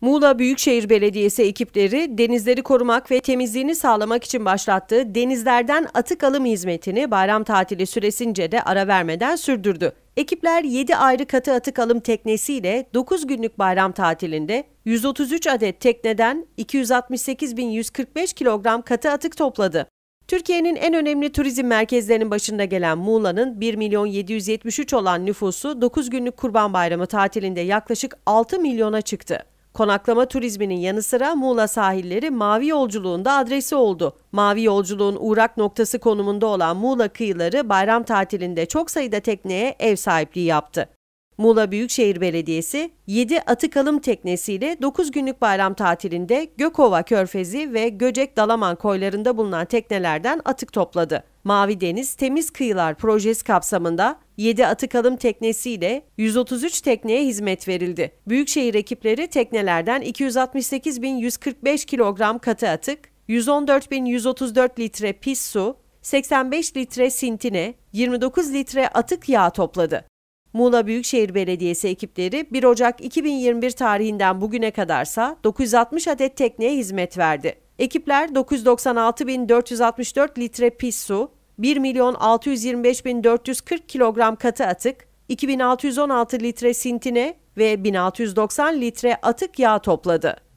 Muğla Büyükşehir Belediyesi ekipleri denizleri korumak ve temizliğini sağlamak için başlattığı denizlerden atık alım hizmetini bayram tatili süresince de ara vermeden sürdürdü. Ekipler 7 ayrı katı atık alım teknesiyle 9 günlük bayram tatilinde 133 adet tekneden 268.145 kilogram katı atık topladı. Türkiye'nin en önemli turizm merkezlerinin başında gelen Muğla'nın 1 milyon 773 olan nüfusu 9 günlük Kurban Bayramı tatilinde yaklaşık 6 milyona çıktı. Konaklama turizminin yanı sıra Muğla sahilleri mavi yolculuğun da adresi oldu. Mavi yolculuğun uğrak noktası konumunda olan Muğla kıyıları bayram tatilinde çok sayıda tekneye ev sahipliği yaptı. Muğla Büyükşehir Belediyesi 7 atık alım teknesiyle 9 günlük bayram tatilinde Gökova Körfezi ve Göcek Dalaman koylarında bulunan teknelerden atık topladı. Mavi Deniz Temiz Kıyılar projesi kapsamında 7 atık alım teknesiyle 133 tekneye hizmet verildi. Büyükşehir ekipleri teknelerden 268.145 kilogram katı atık, 114.134 litre pis su, 85 litre sintine, 29 litre atık yağ topladı. Muğla Büyükşehir Belediyesi ekipleri 1 Ocak 2021 tarihinden bugüne kadarsa 960 adet tekneye hizmet verdi. Ekipler 996.464 litre pis su, 1.625.440 milyon 625.440 kilogram katı atık, 2616 litre sintine ve 1690 litre atık yağ topladı.